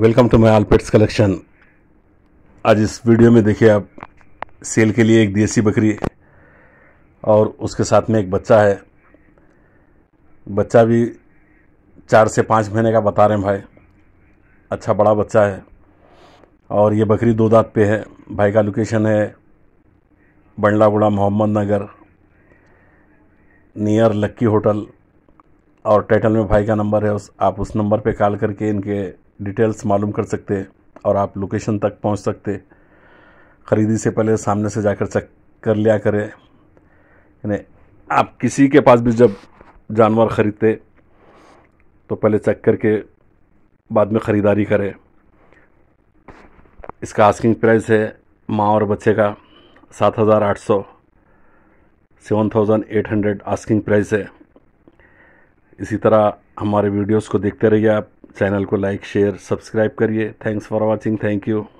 welcome to my all pets collection आज इस video में देखिए आप सेल के लिए एक देसी बकरी और उसके साथ में एक बच्चा है बच्चा भी चार से पाँच महीने का बता रहे हैं भाई अच्छा बड़ा बच्चा है और ये बकरी दो दांत पे है भाई का लोकेशन है Bandlaguda Mohammed Nagar near lucky hotel और टाइटल में भाई का नंबर है उस आप उस नंबर पे कॉल करके इनके डिटेल्स मालूम कर सकते और आप लोकेशन तक पहुंच सकते ख़रीदी से पहले सामने से जाकर चेक कर लिया करें यानी आप किसी के पास भी जब जानवर ख़रीदते तो पहले चेक करके बाद में ख़रीदारी करें इसका आस्किंग प्राइस है माँ और बच्चे का सात हज़ार आठ सौ seven thousand eight hundred asking price है इसी तरह हमारे वीडियोस को देखते रहिए आप चैनल को लाइक शेयर सब्सक्राइब करिए thanks for watching thank you